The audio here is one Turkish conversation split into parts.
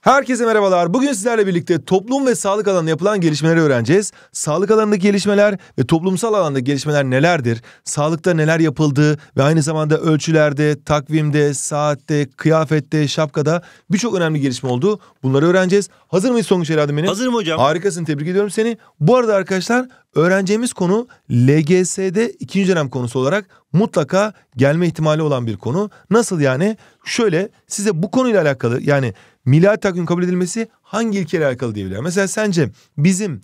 Herkese merhabalar. Bugün sizlerle birlikte toplum ve sağlık alanında yapılan gelişmeleri öğreneceğiz. Sağlık alanındaki gelişmeler ve toplumsal alandaki gelişmeler nelerdir? Sağlıkta neler yapıldı ve aynı zamanda ölçülerde, takvimde, saatte, kıyafette, şapkada birçok önemli gelişme oldu. Bunları öğreneceğiz. Hazır mıyız Songuç Herhalde benim? Hazırım hocam. Harikasın tebrik ediyorum seni. Bu arada arkadaşlar öğreneceğimiz konu LGS'de ikinci dönem konusu olarak mutlaka gelme ihtimali olan bir konu. Nasıl yani? Şöyle size bu konuyla alakalı yani miladi takvim kabul edilmesi hangi ilkeyle alakalı diyebiliyor? Mesela sence bizim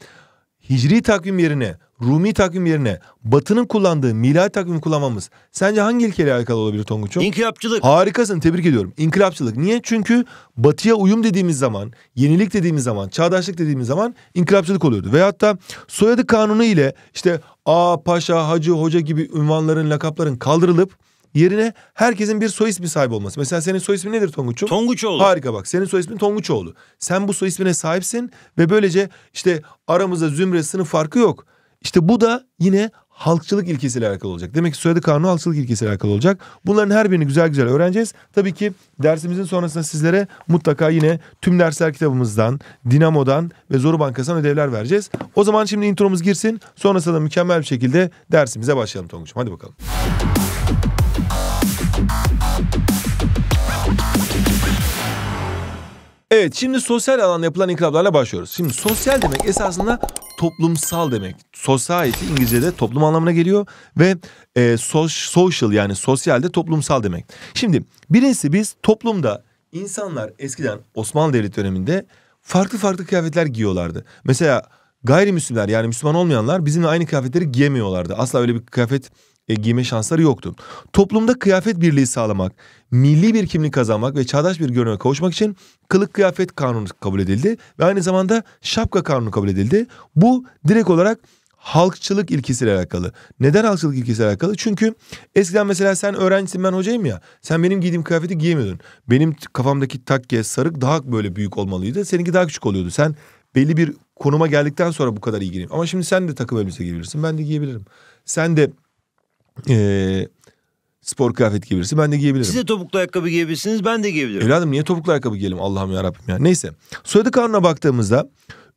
hicri takvim yerine Rumi takvim yerine Batı'nın kullandığı miladi takvim kullanmamız sence hangi ilkeyle alakalı olabilir Tonguç'um? İnkılapçılık. Harikasın tebrik ediyorum. İnkılapçılık. Niye? Çünkü Batı'ya uyum dediğimiz zaman, yenilik dediğimiz zaman, çağdaşlık dediğimiz zaman inkılapçılık oluyordu. Ve hatta soyadı kanunu ile işte A, Paşa, Hacı, Hoca gibi ünvanların, lakapların kaldırılıp Yerine herkesin bir soy ismi sahibi olması. Mesela senin soy ismin nedir Tonguç'um? Tonguçoğlu. Harika bak senin soy ismin Tonguçoğlu. Sen bu soy ismine sahipsin ve böylece işte aramızda zümre sınıf farkı yok. İşte bu da yine halkçılık ilkesiyle alakalı olacak. Demek ki soyadı kanunu halkçılık ilkesiyle alakalı olacak. Bunların her birini güzel güzel öğreneceğiz. Tabii ki dersimizin sonrasında sizlere mutlaka yine tüm dersler kitabımızdan, Dinamo'dan ve Zoru Bankası'ndan ödevler vereceğiz. O zaman şimdi intromuz girsin. Sonrasında mükemmel bir şekilde dersimize başlayalım Tonguç'um. Hadi bakalım. Evet şimdi sosyal alan yapılan inkılaplarla başlıyoruz. Şimdi sosyal demek esasında toplumsal demek. Society İngilizce'de toplum anlamına geliyor ve e, social yani sosyal de toplumsal demek. Şimdi birincisi biz toplumda insanlar eskiden Osmanlı Devleti döneminde farklı farklı kıyafetler giyiyorlardı. Mesela gayrimüslimler yani Müslüman olmayanlar bizimle aynı kıyafetleri giyemiyorlardı. Asla öyle bir kıyafet e, giyme şansları yoktu. Toplumda kıyafet birliği sağlamak, milli bir kimlik kazanmak ve çağdaş bir görünüme kavuşmak için kılık kıyafet kanunu kabul edildi ve aynı zamanda şapka kanunu kabul edildi. Bu direkt olarak halkçılık ilkesiyle alakalı. Neden halkçılık ilkesiyle alakalı? Çünkü eskiden mesela sen öğrencisin ben hocayım ya. Sen benim giydiğim kıyafeti giyemiyordun. Benim kafamdaki takke sarık daha böyle büyük olmalıydı. Seninki daha küçük oluyordu. Sen belli bir konuma geldikten sonra bu kadar iyi giyeyim. Ama şimdi sen de takım elbise giyebilirsin. Ben de giyebilirim. Sen de e, spor kıyafet giyebilirsin. Ben de giyebilirim. Siz de topuklu ayakkabı giyebilirsiniz. Ben de giyebilirim. Evladım niye topuklu ayakkabı giyelim Allah'ım ya Rabbim ya. Neyse. Soyadı kanununa baktığımızda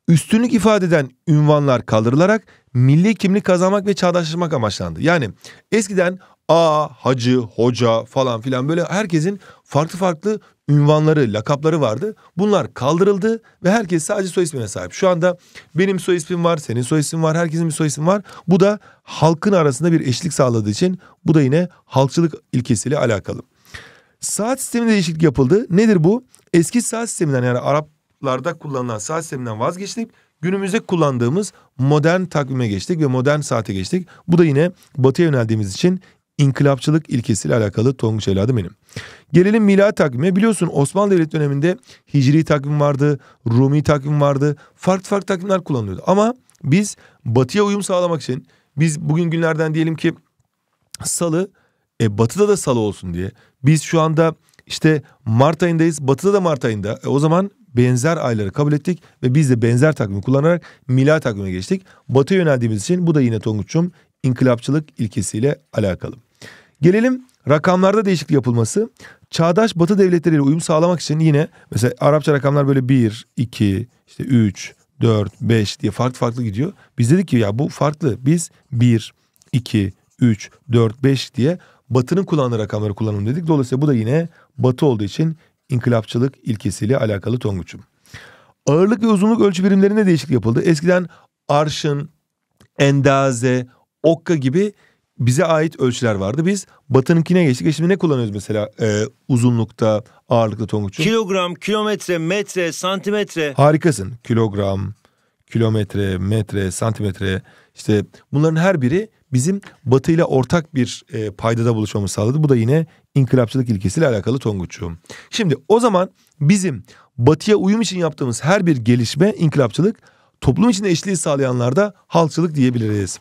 üstünlük ifade eden ünvanlar kaldırılarak milli kimlik kazanmak ve çağdaşlaşmak amaçlandı. Yani eskiden A, hacı, hoca falan filan böyle herkesin farklı farklı ünvanları, lakapları vardı. Bunlar kaldırıldı ve herkes sadece soy ismine sahip. Şu anda benim soy ismim var, senin soy ismin var, herkesin bir soy ismi var. Bu da halkın arasında bir eşlik sağladığı için bu da yine halkçılık ilkesiyle alakalı. Saat sisteminde değişiklik yapıldı. Nedir bu? Eski saat sisteminden yani Araplarda kullanılan saat sisteminden vazgeçtik. Günümüzde kullandığımız modern takvime geçtik ve modern saate geçtik. Bu da yine batıya yöneldiğimiz için İnkılapçılık ilkesiyle alakalı Tonguç evladım benim. Gelelim milat takvime. Biliyorsun Osmanlı Devleti döneminde Hicri takvim vardı, Rumi takvim vardı. Farklı farklı takvimler kullanılıyordu. Ama biz batıya uyum sağlamak için biz bugün günlerden diyelim ki salı e, batıda da salı olsun diye. Biz şu anda işte Mart ayındayız. Batıda da Mart ayında. E, o zaman benzer ayları kabul ettik ve biz de benzer takvimi kullanarak milat takvime geçtik. Batı yöneldiğimiz için bu da yine Tonguç'um inkılapçılık ilkesiyle alakalı. Gelelim rakamlarda değişiklik yapılması. Çağdaş Batı devletleriyle uyum sağlamak için yine mesela Arapça rakamlar böyle 1, 2, işte 3, 4, 5 diye farklı farklı gidiyor. Biz dedik ki ya bu farklı. Biz 1, 2, 3, 4, 5 diye Batı'nın kullandığı rakamları kullanalım dedik. Dolayısıyla bu da yine Batı olduğu için inkılapçılık ilkesiyle alakalı Tonguç'um. Ağırlık ve uzunluk ölçü birimlerinde değişiklik yapıldı. Eskiden arşın, endaze, okka gibi bize ait ölçüler vardı. Biz Batı'nınkine geçtik. E şimdi ne kullanıyoruz mesela e, uzunlukta, ağırlıkta Tonguç'un? Kilogram, kilometre, metre, santimetre. Harikasın. Kilogram, kilometre, metre, santimetre. İşte bunların her biri bizim batıyla ortak bir e, paydada buluşmamızı sağladı. Bu da yine inkılapçılık ilkesiyle alakalı Tonguç'um. Şimdi o zaman bizim Batı'ya uyum için yaptığımız her bir gelişme inkılapçılık toplum içinde eşliği sağlayanlarda halkçılık diyebiliriz.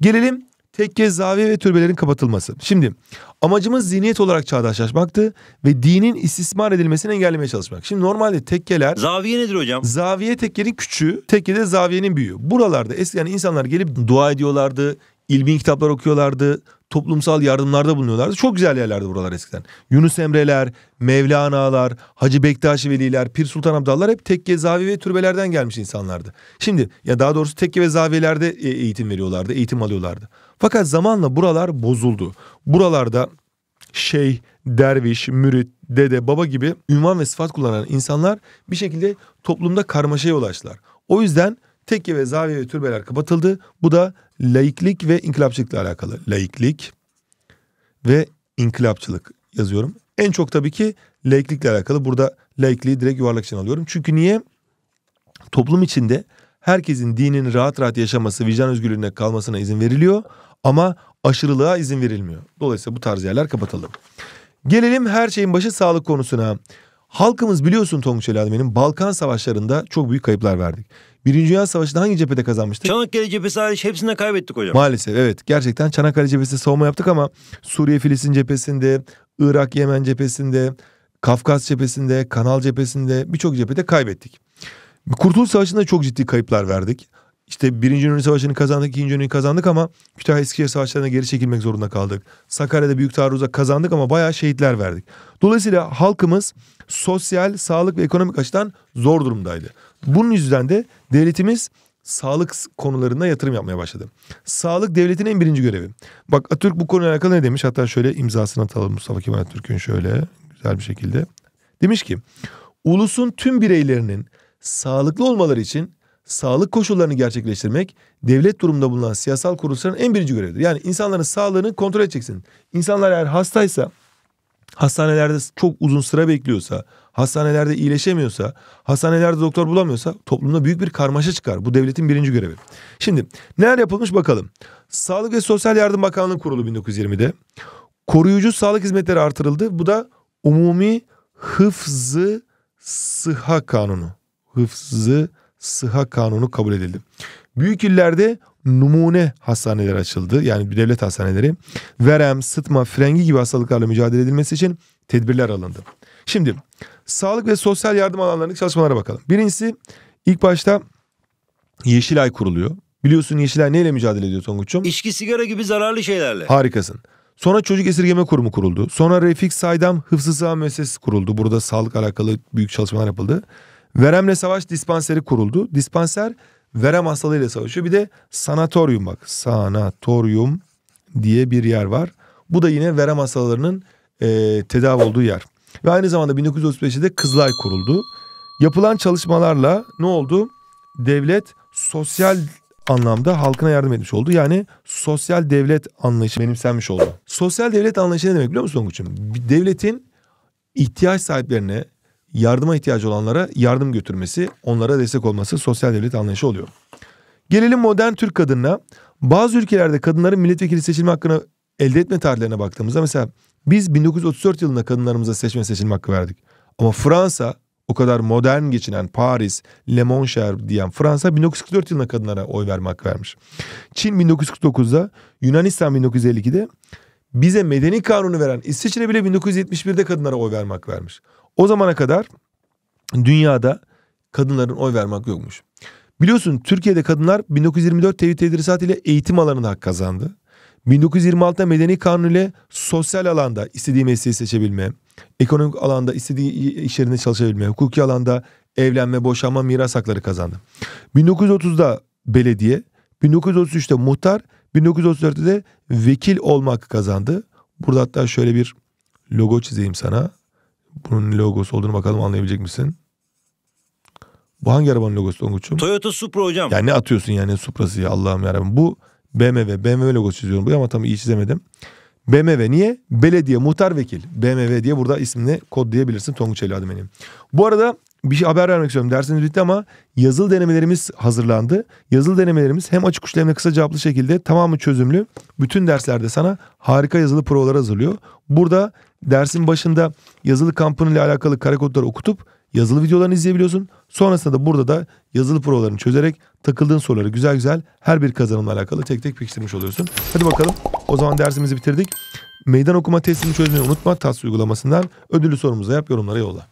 Gelelim tekke, zaviye ve türbelerin kapatılması. Şimdi amacımız zihniyet olarak çağdaşlaşmaktı ve dinin istismar edilmesini engellemeye çalışmak. Şimdi normalde tekkeler... Zaviye nedir hocam? Zaviye tekkenin küçüğü, tekke de zaviyenin büyüğü. Buralarda eskiden insanlar gelip dua ediyorlardı, ilmin kitaplar okuyorlardı. Toplumsal yardımlarda bulunuyorlardı. Çok güzel yerlerdi buralar eskiden. Yunus Emre'ler, Mevlana'lar, Hacı Bektaş Veli'ler, Pir Sultan Abdallar hep tekke, zavi ve türbelerden gelmiş insanlardı. Şimdi ya daha doğrusu tekke ve zaviyelerde e, eğitim veriyorlardı, eğitim alıyorlardı. Fakat zamanla buralar bozuldu. Buralarda şeyh, derviş, mürit, dede, baba gibi ünvan ve sıfat kullanan insanlar bir şekilde toplumda karmaşaya ulaştılar. O yüzden tekke ve zaviye ve türbeler kapatıldı. Bu da laiklik ve inkılapçılıkla alakalı. Laiklik ve inkılapçılık yazıyorum. En çok tabii ki laiklikle alakalı. Burada laikliği direkt yuvarlak için alıyorum. Çünkü niye? Toplum içinde herkesin dinin rahat rahat yaşaması, vicdan özgürlüğüne kalmasına izin veriliyor ama aşırılığa izin verilmiyor. Dolayısıyla bu tarz yerler kapatalım. Gelelim her şeyin başı sağlık konusuna. Halkımız biliyorsun Tonguç Eladime'nin Balkan savaşlarında çok büyük kayıplar verdik. Birinci Dünya Savaşı'nda hangi cephede kazanmıştık? Çanakkale cephesi hariç hepsinde kaybettik hocam. Maalesef evet. Gerçekten Çanakkale cephesi savunma yaptık ama Suriye Filistin cephesinde, Irak Yemen cephesinde, Kafkas cephesinde, Kanal cephesinde birçok cephede kaybettik. Kurtuluş Savaşı'nda çok ciddi kayıplar verdik. İşte birinci Ünlü Savaşı'nı kazandık, ikinci Ünlü'yü kazandık ama Kütahya Eskişehir Savaşları'na geri çekilmek zorunda kaldık. Sakarya'da büyük taarruza kazandık ama bayağı şehitler verdik. Dolayısıyla halkımız sosyal, sağlık ve ekonomik açıdan zor durumdaydı. Bunun yüzünden de devletimiz sağlık konularına yatırım yapmaya başladı. Sağlık devletin en birinci görevi. Bak Atatürk bu konuyla alakalı ne demiş? Hatta şöyle imzasını atalım Mustafa Kemal Atatürk'ün şöyle güzel bir şekilde. Demiş ki ulusun tüm bireylerinin sağlıklı olmaları için sağlık koşullarını gerçekleştirmek devlet durumunda bulunan siyasal kuruluşların en birinci görevidir. Yani insanların sağlığını kontrol edeceksin. İnsanlar eğer hastaysa, hastanelerde çok uzun sıra bekliyorsa, hastanelerde iyileşemiyorsa, hastanelerde doktor bulamıyorsa toplumda büyük bir karmaşa çıkar. Bu devletin birinci görevi. Şimdi neler yapılmış bakalım. Sağlık ve Sosyal Yardım Bakanlığı kurulu 1920'de. Koruyucu sağlık hizmetleri artırıldı. Bu da umumi hıfzı sıha kanunu. Hıfzı sıha kanunu kabul edildi. Büyük illerde numune hastaneler açıldı. Yani devlet hastaneleri. Verem, sıtma, frengi gibi hastalıklarla mücadele edilmesi için tedbirler alındı. Şimdi sağlık ve sosyal yardım alanlarındaki çalışmalara bakalım. Birincisi ilk başta Yeşilay kuruluyor. Biliyorsun Yeşilay neyle mücadele ediyor Tonguç'um? İçki sigara gibi zararlı şeylerle. Harikasın. Sonra Çocuk Esirgeme Kurumu kuruldu. Sonra Refik Saydam Hıfzı Sığa Müessesesi kuruldu. Burada sağlık alakalı büyük çalışmalar yapıldı. Veremle Savaş Dispanseri kuruldu. Dispanser verem hastalığıyla savaşıyor. Bir de sanatoryum bak sanatoryum diye bir yer var. Bu da yine verem hastalarının e, tedavi olduğu yer. Ve aynı zamanda 1935'te de Kızılay kuruldu. Yapılan çalışmalarla ne oldu? Devlet sosyal anlamda halkına yardım etmiş oldu. Yani sosyal devlet anlayışı benimsenmiş oldu. Sosyal devlet anlayışı ne demek biliyor musun Onguç'um? Devletin ihtiyaç sahiplerine, yardıma ihtiyacı olanlara yardım götürmesi, onlara destek olması sosyal devlet anlayışı oluyor. Gelelim modern Türk kadınına. Bazı ülkelerde kadınların milletvekili seçilme hakkını elde etme tarihlerine baktığımızda mesela biz 1934 yılında kadınlarımıza seçme seçilme hakkı verdik. Ama Fransa o kadar modern geçinen Paris, Le Moncher diyen Fransa 1944 yılında kadınlara oy verme hakkı vermiş. Çin 1949'da, Yunanistan 1952'de bize medeni kanunu veren İsviçre bile 1971'de kadınlara oy verme hakkı vermiş. O zamana kadar dünyada kadınların oy vermek yokmuş. Biliyorsun Türkiye'de kadınlar 1924 tevhid tedrisat ile eğitim alanında hak kazandı. 1926'da medeni kanun ile sosyal alanda istediği mesleği seçebilme, ekonomik alanda istediği iş yerinde çalışabilme, hukuki alanda evlenme, boşanma, miras hakları kazandı. 1930'da belediye, 1933'te muhtar, 1934'te de vekil olmak kazandı. Burada hatta şöyle bir logo çizeyim sana. Bunun logosu olduğunu bakalım anlayabilecek misin? Bu hangi arabanın logosu Tonguç'um? Toyota Supra hocam. Yani ne atıyorsun yani Supra'sı ya Allah'ım yarabbim. Bu BMW. BMW logosu çiziyorum bu ama tam iyi çizemedim. BMW niye? Belediye muhtar vekil. BMW diye burada ismini kodlayabilirsin Tonguç evladım benim. Bu arada bir şey haber vermek istiyorum. Dersiniz bitti ama yazılı denemelerimiz hazırlandı. Yazılı denemelerimiz hem açık uçlu hem de kısa cevaplı şekilde tamamı çözümlü. Bütün derslerde sana harika yazılı provalar hazırlıyor. Burada dersin başında yazılı kampının alakalı kare okutup yazılı videolarını izleyebiliyorsun. Sonrasında da burada da yazılı provalarını çözerek takıldığın soruları güzel güzel her bir kazanımla alakalı tek tek pekiştirmiş oluyorsun. Hadi bakalım o zaman dersimizi bitirdik. Meydan okuma testini çözmeyi unutma TAS uygulamasından. Ödüllü sorumuza yap yorumlara yolla.